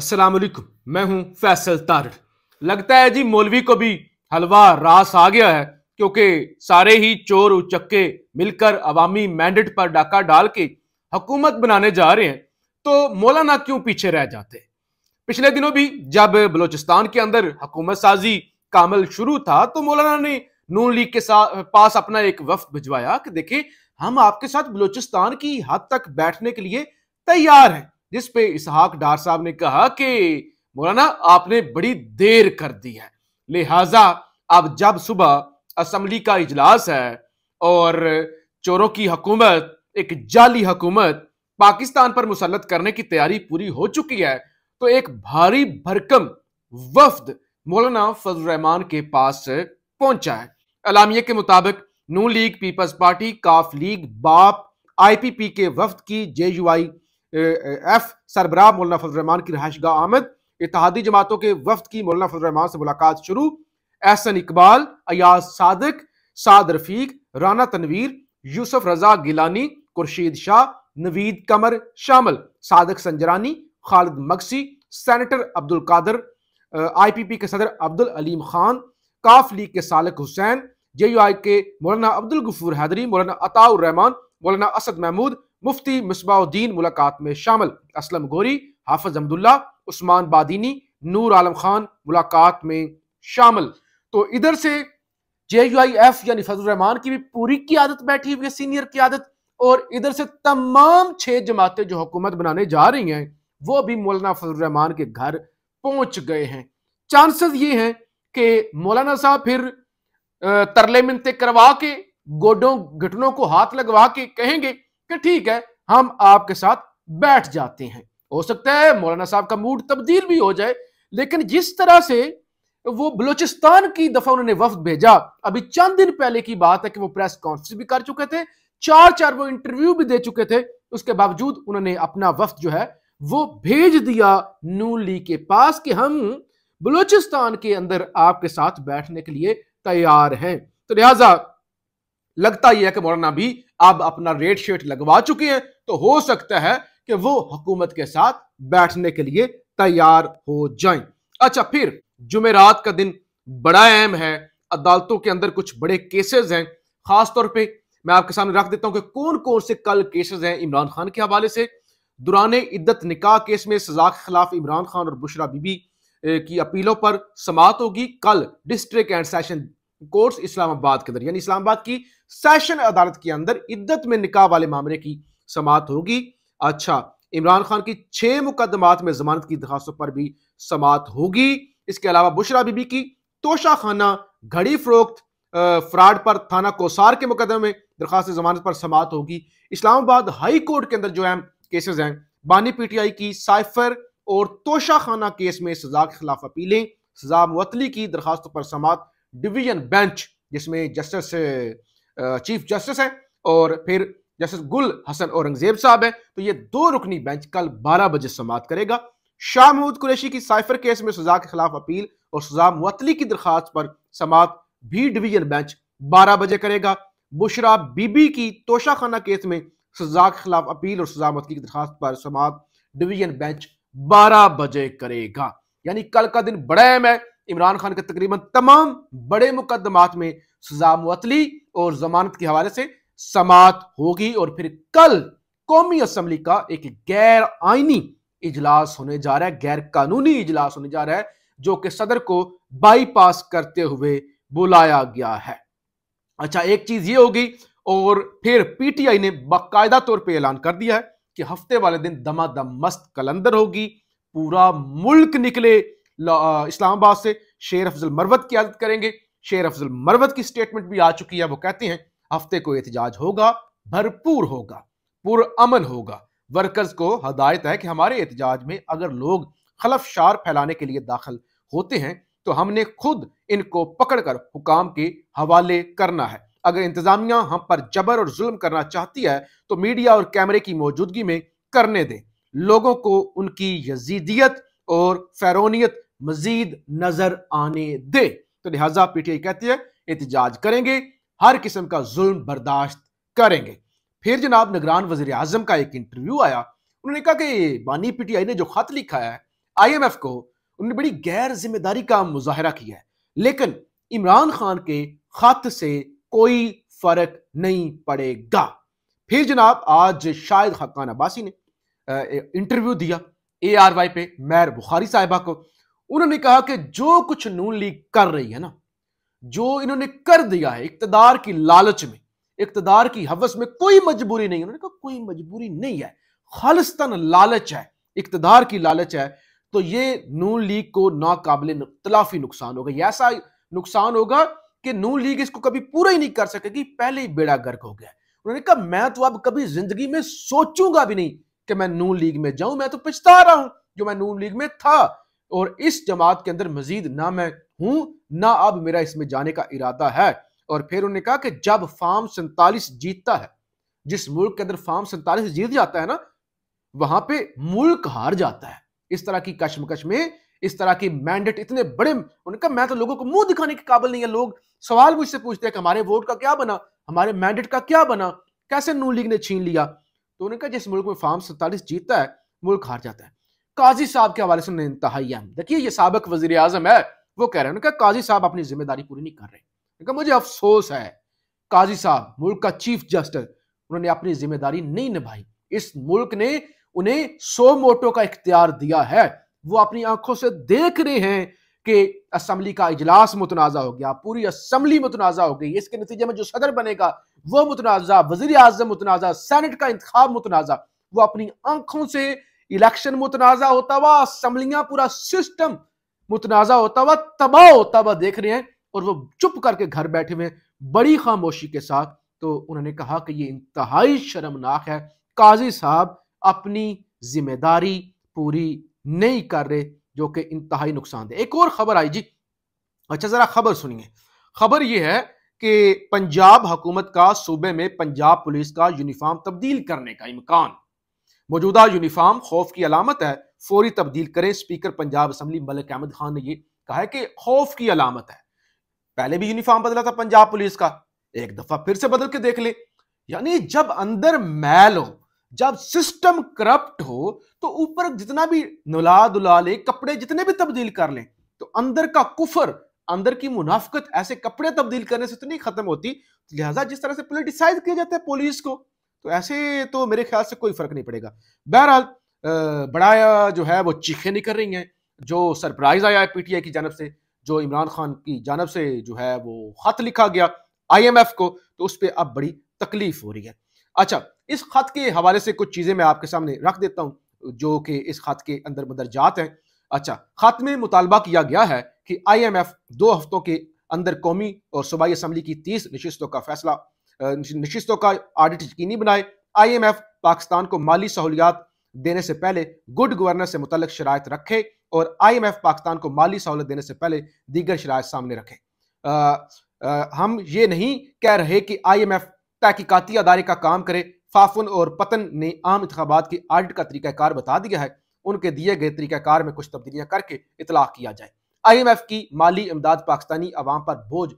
अस्सलाम वालेकुम मैं हूं फैसल तार लगता है जी मौलवी को भी हलवा रास आ गया है क्योंकि सारे ही चोर उचक्के मिलकर अवामी मैंडेट पर डाका डाल के हुकूमत बनाने जा रहे हैं तो मौलाना क्यों पीछे रह जाते पिछले दिनों भी जब बलोचिस्तान के अंदर हुकूमत साजी कामल शुरू था तो मौलाना ने नून लीग के साथ पास अपना एक वफ्त भिजवाया कि देखिए हम आपके साथ बलोचिस्तान की हद तक बैठने के लिए तैयार हैं जिस पे इसहाक डार साहब ने कहा कि मौलाना आपने बड़ी देर कर दी है लिहाजा अब जब सुबह असम्बली का इजलास है और चोरों की हकूमत एक जाली हकूमत पाकिस्तान पर मुसलत करने की तैयारी पूरी हो चुकी है तो एक भारी भरकम वफद मौलाना फजल रहमान के पास पहुंचा है अलामिया के मुताबिक नू लीग पीपल्स पार्टी काफ लीग बाप आईपीपी के वफद की जे यू आई एफ सरबराह मौलाना रहमान की रहायशगा आमद इतिहादी जमातों के वफद की मौलाना रहमान से मुलाकात शुरू एहसन इकबाल अयाज सादक साद रफीक राना तनवीर यूसुफ रजा गिलानी खुर्शीद शाह नवीद कमर शामिल सादक संजरानी खालिद मक्सी सेनेटर अब्दुल कादर आईपीपी के सदर अब्दुल अलीम खान काफ लीग के सालक हुसैन जे यू आई के मौलाना अब्दुल गफूर हैदरी मौलाना अताउर रहमान मौलाना असद महमूद मुफ्ती मिसबाउद्दीन मुलाकात में शामिल असलम गोरी हाफज अब्दुल्ला उस्मान बादीनी नूर आलम खान मुलाकात में शामिल तो इधर से जे यू आई एफ यानी फजलरहमान की भी पूरी की आदत बैठी हुई है सीनियर की आदत और इधर से तमाम छह जमातें जो हुकूमत बनाने जा रही हैं वो भी मौलाना फजलरहमान के घर पहुंच गए हैं चांसेस ये हैं कि मौलाना साहब फिर तरले मिनते करवा के गोडों घुटनों को हाथ लगवा के कहेंगे कि ठीक है हम आपके साथ बैठ जाते हैं हो सकता है मौलाना साहब का मूड तब्दील भी हो जाए लेकिन जिस तरह से वो बलूचिस्तान की दफा उन्होंने वफद भेजा अभी चंद दिन पहले की बात है कि वो प्रेस कॉन्फ्रेंस भी कर चुके थे चार चार वो इंटरव्यू भी दे चुके थे उसके बावजूद उन्होंने अपना वफद जो है वो भेज दिया नून लीग के पास कि हम बलूचिस्तान के अंदर आपके साथ बैठने के लिए तैयार हैं तो लिहाजा लगता यह है कि मौलाना भी अब अपना रेट शेट लगवा चुके हैं तो हो सकता है कि वो हुकूमत के साथ बैठने के लिए तैयार हो जाए अच्छा फिर जुमेरात का दिन बड़ा अहम है अदालतों के अंदर कुछ बड़े केसेस हैं खासतौर पे मैं आपके सामने रख देता हूं कि कौन कौन से कल केसेस हैं इमरान खान के हवाले से दुरान इद्दत निकाह केस में सजा के खिलाफ इमरान खान और बुशरा बीबी की अपीलों पर समात होगी कल district and session courts Islamabad के अंदर यानी इस्लामाबाद की सेशन अदालत के अंदर इद्दत में निकाह वाले मामले की समात होगी अच्छा इमरान खान की छह मुकदमात में जमानत की दरखास्तों पर भी समात होगी इसके अलावा बुशरा बीबी की तोशा खाना घड़ी फरोख्त फ्रॉड पर थाना कोसार के मुकदमे में दरखास्त जमानत पर समात होगी इस्लामाबाद हाई कोर्ट के अंदर जो है केसेस हैं बानी पीटीआई की साइफर और तोशा खाना केस में सजा के खिलाफ अपीलें सजा मुअतली की दरखास्तों पर समात डिवीजन बेंच जिसमें जस्टिस चीफ जस्टिस है और फिर जस्टिस गुल हसन औरंगजेब साहब है तो ये दो रुकनी बेंच कल बारह बजे समाप्त करेगा शाह महमूद कुरैशी की साइफर केस में सजा के खिलाफ अपील और सजा मुतली की दरखास्त पर समाप्त भी डिवीजन बेंच बारह बजे करेगा बुशरा बीबी की तोशाखाना केस में सजा के खिलाफ अपील और सजा मतली की दरखास्त पर समाप्त डिवीजन बेंच बारह बजे करेगा यानी कल का दिन बड़ा अहम है इमरान खान के तकरीबन तमाम बड़े मुकदमात में सजा मुतली और जमानत के हवाले से समात होगी और फिर कल कौमी असम्बली का एक गैर आइनी इजलास होने जा रहा है गैर कानूनी इजलास होने जा रहा है जो कि सदर को बाईपास करते हुए बुलाया गया है अच्छा एक चीज ये होगी और फिर पीटीआई ने बाकायदा तौर पे ऐलान कर दिया है कि हफ्ते वाले दिन दमादम मस्त कलंदर होगी पूरा मुल्क निकले इस्लामाबाद से शेर अफजल मरवत की आदत करेंगे शेर अफजल मरवत की स्टेटमेंट भी आ चुकी है वो कहते हैं हफ्ते को एहतजाज होगा भरपूर होगा पुरअमन होगा वर्कर्स को हदायत है कि हमारे एहतजाज में अगर लोग खलफ शार फैलाने के लिए दाखिल होते हैं तो हमने खुद इनको पकड़कर हुकाम के हवाले करना है अगर इंतजामिया हम पर जबर और जुल्म करना चाहती है तो मीडिया और कैमरे की मौजूदगी में करने दें लोगों को उनकी यजीदियत और फैरोनीत मजीद नजर आने दे तो लिहाजा पीटीआई कहती है एहतजाज करेंगे हर किस्म का जुल्म बर्दाश्त करेंगे फिर जनाब निगरान वजीर अजम का एक इंटरव्यू आया उन्होंने कहा कि बानी पीटीआई ने जो खत लिखा है आईएमएफ को उन्होंने बड़ी गैर जिम्मेदारी का मुजाहरा किया है लेकिन इमरान खान के खत से कोई फर्क नहीं पड़ेगा फिर जनाब आज शायद हकान अब्बासी ने इंटरव्यू दिया ए आर वाई पे मैर बुखारी साहिबा को उन्होंने कहा कि जो कुछ नून लीग कर रही है ना जो इन्होंने कर दिया है इकतदार की लालच में इकतदार की हवस में कोई मजबूरी नहीं उन्होंने कहा कोई मजबूरी नहीं है खालिस्तन लालच है इकतदार की लालच है तो ये नून लीग को नाकाबिल तलाफी नुकसान होगा ऐसा नुकसान होगा कि नून लीग इसको कभी पूरा ही नहीं कर सकेगी पहले ही बेड़ा गर्क हो गया उन्होंने कहा मैं तो अब कभी जिंदगी में सोचूंगा भी नहीं कि मैं नून लीग में जाऊं मैं तो पिछता रहा हूं जो मैं नून लीग में था और इस जमात के अंदर मजीद ना मैं हूं ना अब मेरा इसमें जाने का इरादा है और फिर उन्होंने कहा कि जब फार्म सैतालीस जीतता है जिस मुल्क के अंदर फार्म सैतालीस जीत जाता है ना वहां पे मुल्क हार जाता है इस तरह की कश्मकश में इस तरह की मैंडेट इतने बड़े उनका मैं तो लोगों को मुंह दिखाने के काबिल नहीं है लोग सवाल मुझसे पूछते हैं कि हमारे वोट का क्या बना हमारे मैंडेट का क्या बना कैसे नू लीग ने छीन लिया तो उन्होंने कहा जिस मुल्क में फार्म सैतालीस जीतता है मुल्क हार जाता है काजी साहब के हवाले से देखिए ये सबक वजीर आजम है वो कह रहे हैं उनका काजी साहब अपनी जिम्मेदारी पूरी नहीं कर रहे मुझे अफसोस है काजी साहब मुल्क का चीफ जस्टिस उन्होंने अपनी जिम्मेदारी नहीं निभाई इस मुल्क ने उन्हें सो मोटो का इख्तियार दिया है वो अपनी आंखों से देख रहे हैं कि असम्बली का इजलास मुतनाज़ा हो गया पूरी असम्बली मुतनाज़ा हो गई इसके नतीजे में जो सदर बनेगा वो मुतनाज़ा वजीर आजम मुतनाज़ा सैनेट का इंतजाम मुतनाज़ा वो अपनी आंखों से इलेक्शन मुतनाजा होता हुआ असम्बलियां पूरा सिस्टम मुतनाजा होता हुआ तबाह होता हुआ देख रहे हैं और वो चुप करके घर बैठे हुए बड़ी खामोशी के साथ तो उन्होंने कहा कि ये इंतहाई शर्मनाक है काजी साहब अपनी जिम्मेदारी पूरी नहीं कर रहे जो कि इंतहाई दे एक और खबर आई जी अच्छा ज़रा खबर सुनिए खबर यह है कि पंजाब हुकूमत का सूबे में पंजाब पुलिस का यूनिफॉर्म तब्दील करने का इम्कान मौजूदा यूनिफार्म खौफ की अलामत है फौरी तब्दील करें स्पीकर पंजाब असम्बली मलिक अहमद खान ने यह कहा है कि खौफ की अलामत है पहले भी यूनिफार्म बदला था पंजाब पुलिस का एक दफा फिर से बदल के देख ले यानी जब अंदर मैल हो जब सिस्टम करप्ट हो तो ऊपर जितना भी नुला दुला ले कपड़े जितने भी तब्दील कर लें तो अंदर का कुफर अंदर की मुनाफकत ऐसे कपड़े तब्दील करने से तो नहीं खत्म होती तो लिहाजा जिस तरह से पोलिटिसाइज किया जाता है पुलिस को तो ऐसे तो मेरे ख्याल से कोई फर्क नहीं पड़ेगा बहरहाल बड़ाया जो है वो चीखें निकल रही हैं जो सरप्राइज आया है पीटीआई की जानब से जो इमरान खान की जानब से जो है वो खत लिखा गया आईएमएफ को तो उस पर अब बड़ी तकलीफ हो रही है अच्छा इस खत के हवाले से कुछ चीज़ें मैं आपके सामने रख देता हूँ जो कि इस खत के अंदर मदरजात हैं अच्छा खत में मुतालबा किया गया है कि एफ दो हफ्तों के अंदर कौमी और सूबाई असम्बली की तीस नशस्तों का फैसला नशस्तों का ऑडिट यकीनी बनाए आईएमएफ पाकिस्तान को माली सहूलियात देने से पहले गुड गवर्नेंस से मुतल शराय रखे और आई एम एफ पाकिस्तान को माली सहूलत देने से पहले दीगर शराय सामने रखे आ, आ, हम ये नहीं कह रहे कि आई एम एफ तहकीकती अदारे का काम करे फाफुन और पतन ने आम इंतबात के आडिट का तरीक़ाकार बता दिया है उनके दिए गए तरीक़ाकार में कुछ तब्दीलियाँ करके इतलाक़ किया जाए आई एम एफ की माली इमदाद पाकिस्तानी अवाम पर बोझ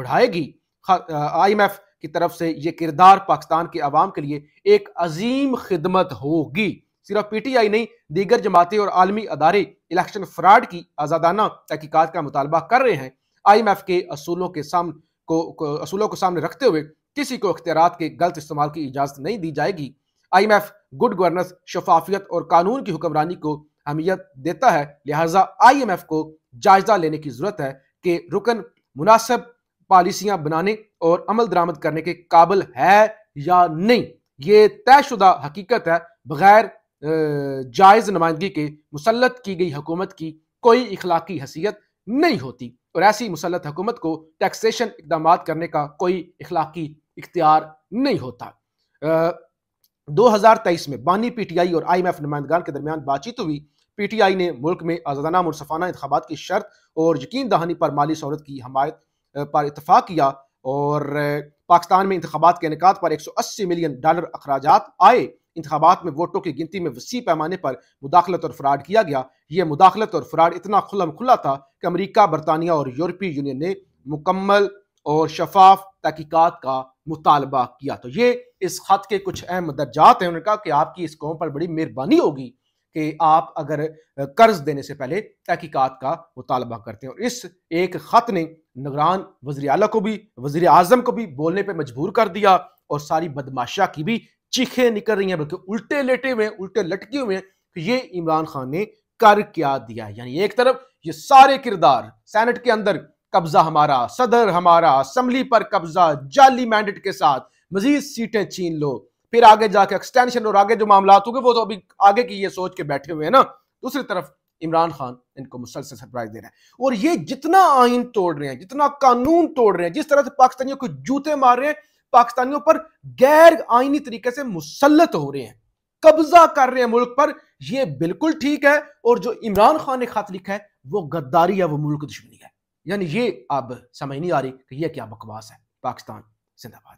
बढ़ाएगी आई एम एफ की तरफ से ये किरदार पाकिस्तान के आवाम के लिए एक अजीम खिदमत होगी सिर्फ पी टी आई नहीं दीगर जमातें और आलमी अदारे इलेक्शन फ्राड की आज़ादाना तहकीकत का मुतालबा कर रहे हैं आई एम एफ के असूलों के सामने को, को असूलों को सामने रखते हुए किसी को अख्तियार के गलत इस्तेमाल की इजाज़त नहीं दी जाएगी I M F good governance शफाफियत और कानून की हुक्मरानी को अहमियत देता है लिहाजा आई एम एफ को जायजा लेने की ज़रूरत है कि रुकन मुनासिब पॉलिसियां बनाने और अमल दरामद करने के काबिल है या नहीं ये तयशुदा हकीकत है बगैर जायज़ नुमाइंदगी के मुसलत की गई हुकूमत की कोई इखलाकी हैसियत नहीं होती और ऐसी मुसलत हुकूमत को टैक्सेशन इकदाम करने का कोई इखलाकी इख्तियार नहीं होता दो हज़ार तेईस में बानी पी टी आई और आई एम एफ नुमाइंदगान के दरमियान बातचीत हुई पी टी आई ने मुल्क में आज़ादाना मुनफाना इंतबात की शर्त और यकीन दहानी पर माली सहूलत की हमायत पर इतफाक़ किया और पाकिस्तान में इंतबात के इनका पर एक सौ अस्सी मिलियन डॉलर अखराज आए इंतबात में वोटों की गिनती में वसी पैमाने पर मुदाखलत और फ्राड किया गया यह मुदाखलत और फ्राड इतना खुलम खुला था कि अमरीका बरतानिया और यूरोपीय यूनियन ने मुकम्मल और शफाफ तहकीकत का मुतालबा किया तो ये इस खत के कुछ अहम दर्जात हैं उन्होंने कहा कि आपकी इस कौम पर बड़ी मेहरबानी होगी कि आप अगर कर्ज देने से पहले तहकीकत का मुतालबा करते हैं और इस एक ख़त ने निगरान वजी अल को भी वजी अजम को भी बोलने पर मजबूर कर दिया और सारी बदमाशा की भी चीखें निकल रही हैं बल्कि उल्टे लेटे हुए उल्टे लटके हुए हैं कि ये इमरान खान ने कर क्या दिया यानी एक तरफ ये सारे किरदार सैनेट के अंदर कब्जा हमारा सदर हमारा असम्बली पर कब्जा जाली मैंडेट के साथ मजीद सीटें छीन लो फिर आगे जाके एक्सटेंशन और आगे जो मामला होंगे वो तो अभी आगे की ये सोच के बैठे हुए हैं ना दूसरी तरफ इमरान खान इनको मुसलसल सरप्राइज दे रहे हैं और ये जितना आइन तोड़ रहे हैं जितना कानून तोड़ रहे हैं जिस तरह से पाकिस्तानियों को जूते मार रहे हैं पाकिस्तानियों पर गैर आइनी तरीके से मुसलत हो रहे हैं कब्जा कर रहे हैं मुल्क पर यह बिल्कुल ठीक है और जो इमरान खान ने खात लिखा है वो गद्दारी है वो मुल्क दुश्मनी है यानी ये अब समझ नहीं आ रही कि यह क्या बकवास है पाकिस्तान जिंदाबाद